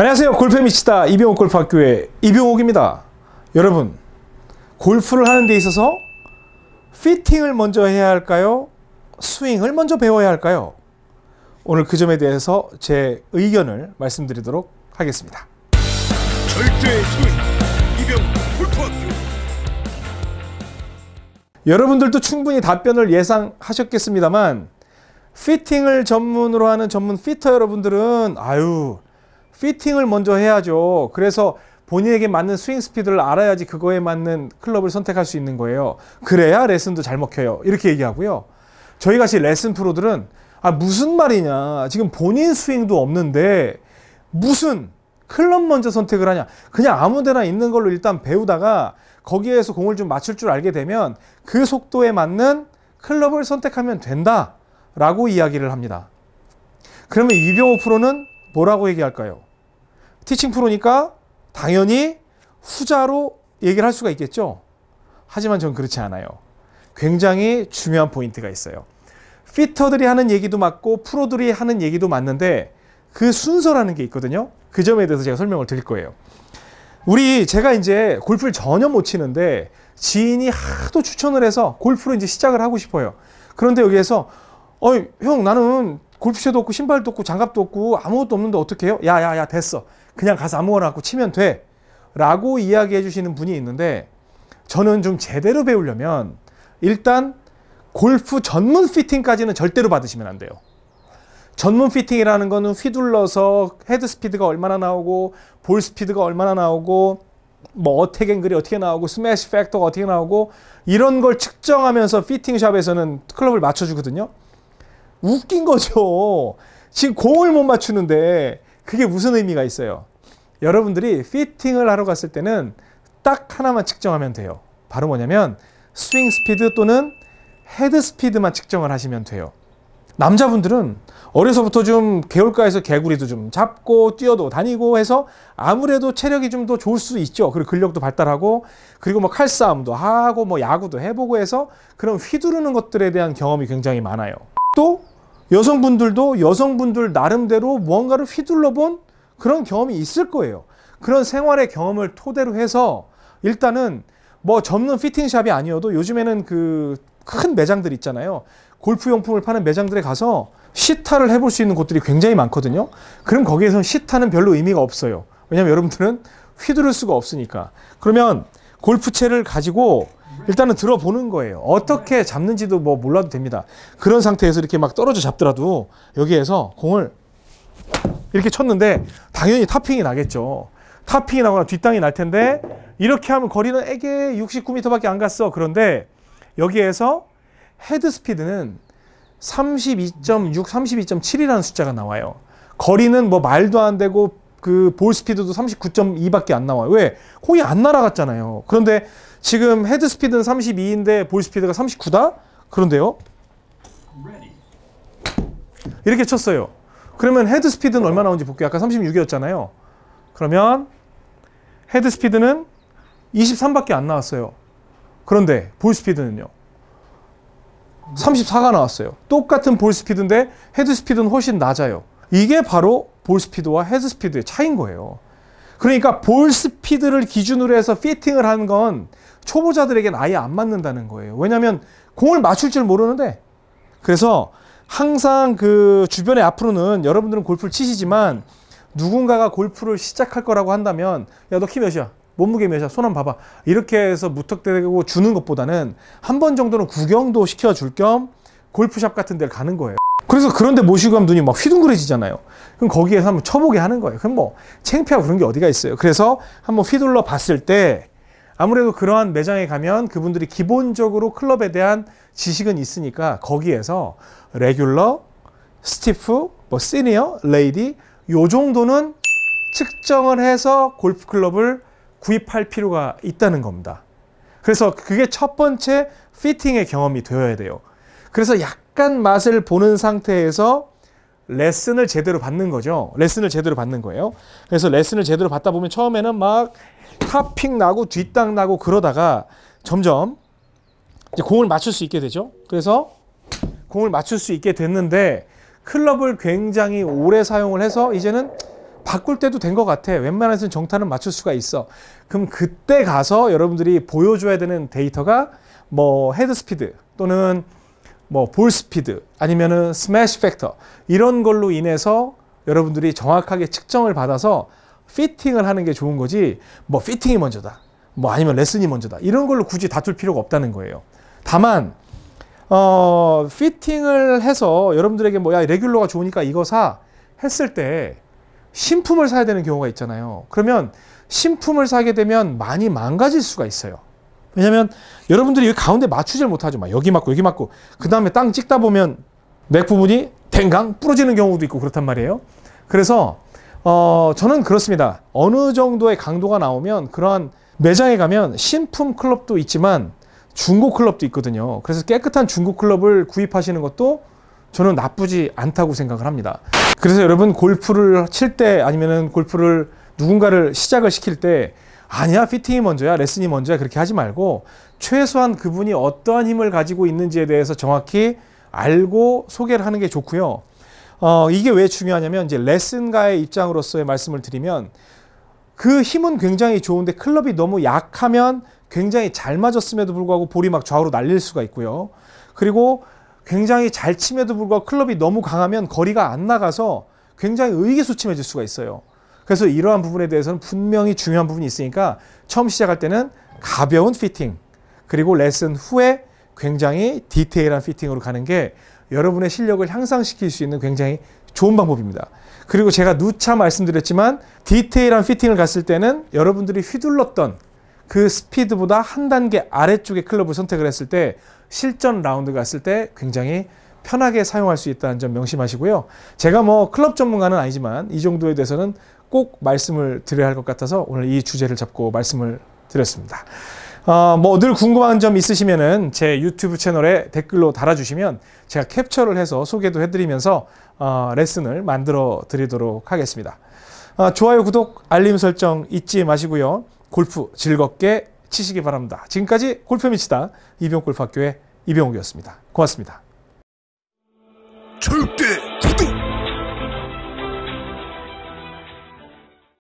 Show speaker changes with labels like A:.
A: 안녕하세요. 골프에 미치다 이병옥 골프학교의 이병옥입니다. 여러분, 골프를 하는 데 있어서 피팅을 먼저 해야 할까요? 스윙을 먼저 배워야 할까요? 오늘 그 점에 대해서 제 의견을 말씀드리도록 하겠습니다. 절대 스윙 이병옥 골프학교 여러분들도 충분히 답변을 예상하셨겠습니다만 피팅을 전문으로 하는 전문 피터 여러분들은 아유 피팅을 먼저 해야죠. 그래서 본인에게 맞는 스윙 스피드를 알아야지 그거에 맞는 클럽을 선택할 수 있는 거예요. 그래야 레슨도 잘 먹혀요. 이렇게 얘기하고요. 저희 같이 레슨 프로들은 아 무슨 말이냐. 지금 본인 스윙도 없는데 무슨 클럽 먼저 선택을 하냐. 그냥 아무데나 있는 걸로 일단 배우다가 거기에서 공을 좀 맞출 줄 알게 되면 그 속도에 맞는 클럽을 선택하면 된다. 라고 이야기를 합니다. 그러면 이병호 프로는 뭐라고 얘기할까요? 티칭 프로니까 당연히 후자로 얘기를 할 수가 있겠죠. 하지만 전 그렇지 않아요. 굉장히 중요한 포인트가 있어요. 피터들이 하는 얘기도 맞고 프로들이 하는 얘기도 맞는데 그 순서라는 게 있거든요. 그 점에 대해서 제가 설명을 드릴 거예요. 우리 제가 이제 골프를 전혀 못 치는데 지인이 하도 추천을 해서 골프로 이제 시작을 하고 싶어요. 그런데 여기에서 어이 형 나는 골프채도 없고 신발도 없고 장갑도 없고 아무것도 없는데 어떻게 해요? 야야야 됐어. 그냥 가서 아무거나 갖고 치면 돼. 라고 이야기해 주시는 분이 있는데 저는 좀 제대로 배우려면 일단 골프 전문 피팅까지는 절대로 받으시면 안 돼요. 전문 피팅이라는 거는 휘둘러서 헤드 스피드가 얼마나 나오고 볼 스피드가 얼마나 나오고 뭐 어택 앵글이 어떻게 나오고 스매시 팩터가 어떻게 나오고 이런 걸 측정하면서 피팅샵에서는 클럽을 맞춰주거든요. 웃긴 거죠. 지금 공을 못 맞추는데 그게 무슨 의미가 있어요? 여러분들이 피팅을 하러 갔을 때는 딱 하나만 측정하면 돼요. 바로 뭐냐면 스윙 스피드 또는 헤드 스피드만 측정을 하시면 돼요. 남자분들은 어려서부터 좀 개울가에서 개구리도 좀 잡고 뛰어도 다니고 해서 아무래도 체력이 좀 더 좋을 수 있죠. 그리고 근력도 발달하고 그리고 뭐 칼싸움도 하고 뭐 야구도 해보고 해서 그런 휘두르는 것들에 대한 경험이 굉장히 많아요. 또 여성분들도 여성분들 나름대로 무언가를 휘둘러 본 그런 경험이 있을 거예요. 그런 생활의 경험을 토대로 해서 일단은 뭐 접는 피팅샵이 아니어도 요즘에는 그 큰 매장들 있잖아요. 골프용품을 파는 매장들에 가서 시타를 해볼 수 있는 곳들이 굉장히 많거든요. 그럼 거기에서 는 시타는 별로 의미가 없어요. 왜냐면 여러분들은 휘두를 수가 없으니까. 그러면 골프채를 가지고 일단은 들어보는 거예요. 어떻게 잡는지도 뭐 몰라도 됩니다. 그런 상태에서 이렇게 막 떨어져 잡더라도 여기에서 공을 이렇게 쳤는데 당연히 탑핑이 나겠죠. 탑핑이 나거나 뒷땅이 날 텐데 이렇게 하면 거리는 에게 69m밖에 안 갔어. 그런데 여기에서 헤드 스피드는 32.6, 32.7이라는 숫자가 나와요. 거리는 뭐 말도 안 되고 그볼 스피드도 39.2밖에 안 나와요. 왜? 공이 안 날아갔잖아요. 그런데 지금 헤드 스피드는 32인데 볼 스피드가 39다? 그런데요. 이렇게 쳤어요. 그러면 헤드 스피드는 얼마 나오는지 볼게요. 아까 36이었잖아요. 그러면 헤드 스피드는 23밖에 안 나왔어요. 그런데 볼 스피드는요. 34가 나왔어요. 똑같은 볼 스피드인데 헤드 스피드는 훨씬 낮아요. 이게 바로 볼 스피드와 헤드 스피드의 차이인 거예요. 그러니까 볼 스피드를 기준으로 해서 피팅을 하는 건 초보자들에겐 아예 안 맞는다는 거예요. 왜냐하면 공을 맞출 줄 모르는데 그래서 항상 그 주변에 앞으로는 여러분들은 골프를 치시지만 누군가가 골프를 시작할 거라고 한다면 야 너 키 몇이야? 몸무게 몇이야? 손 한번 봐봐. 이렇게 해서 무턱대고 주는 것보다는 한 번 정도는 구경도 시켜줄 겸 골프샵 같은 데를 가는 거예요. 그래서 그런데 모시고 가면 눈이 막 휘둥그레지잖아요. 그럼 거기에서 한번 쳐보게 하는 거예요. 그럼 뭐 창피하고 그런 게 어디가 있어요. 그래서 한번 휘둘러 봤을 때 아무래도 그러한 매장에 가면 그분들이 기본적으로 클럽에 대한 지식은 있으니까 거기에서 레귤러, 스티프, 뭐 시니어, 레이디 요 정도는 측정을 해서 골프 클럽을 구입할 필요가 있다는 겁니다. 그래서 그게 첫 번째 피팅의 경험이 되어야 돼요. 그래서 약 약간 맛을 보는 상태에서 레슨을 제대로 받는 거죠. 레슨을 제대로 받는 거예요. 그래서 레슨을 제대로 받다 보면 처음에는 막 탑핑 나고 뒷땅 나고 그러다가 점점 공을 맞출 수 있게 되죠. 그래서 공을 맞출 수 있게 됐는데 클럽을 굉장히 오래 사용을 해서 이제는 바꿀 때도 된 것 같아. 웬만해서는 정타는 맞출 수가 있어. 그럼 그때 가서 여러분들이 보여줘야 되는 데이터가 뭐 헤드 스피드 또는 뭐볼 스피드 아니면은 스매시 팩터 이런 걸로 인해서 여러분들이 정확하게 측정을 받아서 피팅을 하는 게 좋은 거지 뭐 피팅이 먼저다 뭐 아니면 레슨이 먼저다 이런 걸로 굳이 다툴 필요가 없다는 거예요 다만 어 피팅을 해서 여러분들에게 뭐야 레귤러가 좋으니까 이거 사 했을 때 신품을 사야 되는 경우가 있잖아요 그러면 신품을 사게 되면 많이 망가질 수가 있어요 왜냐면 여러분들이 여기 가운데 맞추질 못하죠. 막 여기 맞고 여기 맞고 그 다음에 땅 찍다 보면 맥 부분이 댕강 부러지는 경우도 있고 그렇단 말이에요. 그래서 어 저는 그렇습니다. 어느 정도의 강도가 나오면 그러한 매장에 가면 신품 클럽도 있지만 중고 클럽도 있거든요. 그래서 깨끗한 중고 클럽을 구입하시는 것도 저는 나쁘지 않다고 생각을 합니다. 그래서 여러분 골프를 칠 때 아니면은 골프를 누군가를 시작을 시킬 때 아니야 피팅이 먼저야 레슨이 먼저야 그렇게 하지 말고 최소한 그분이 어떠한 힘을 가지고 있는지에 대해서 정확히 알고 소개를 하는 게 좋고요. 어, 이게 왜 중요하냐면 이제 레슨가의 입장으로서의 말씀을 드리면 그 힘은 굉장히 좋은데 클럽이 너무 약하면 굉장히 잘 맞았음에도 불구하고 볼이 막 좌우로 날릴 수가 있고요. 그리고 굉장히 잘 침에도 불구하고 클럽이 너무 강하면 거리가 안 나가서 굉장히 의기소침해질 수가 있어요. 그래서 이러한 부분에 대해서는 분명히 중요한 부분이 있으니까 처음 시작할 때는 가벼운 피팅 그리고 레슨 후에 굉장히 디테일한 피팅으로 가는 게 여러분의 실력을 향상시킬 수 있는 굉장히 좋은 방법입니다. 그리고 제가 누차 말씀드렸지만 디테일한 피팅을 갔을 때는 여러분들이 휘둘렀던 그 스피드보다 한 단계 아래쪽의 클럽을 선택을 했을 때 실전 라운드 갔을 때 굉장히 편하게 사용할 수 있다는 점 명심하시고요. 제가 뭐 클럽 전문가는 아니지만 이 정도에 대해서는 꼭 말씀을 드려야 할 것 같아서 오늘 이 주제를 잡고 말씀을 드렸습니다. 어, 뭐 늘 궁금한 점 있으시면은 제 유튜브 채널에 댓글로 달아주시면 제가 캡처를 해서 소개도 해드리면서 어, 레슨을 만들어 드리도록 하겠습니다. 어, 좋아요, 구독, 알림 설정 잊지 마시고요. 골프 즐겁게 치시기 바랍니다. 지금까지 골프 미치다 이병골프학교의 이병욱이었습니다. 고맙습니다. 절대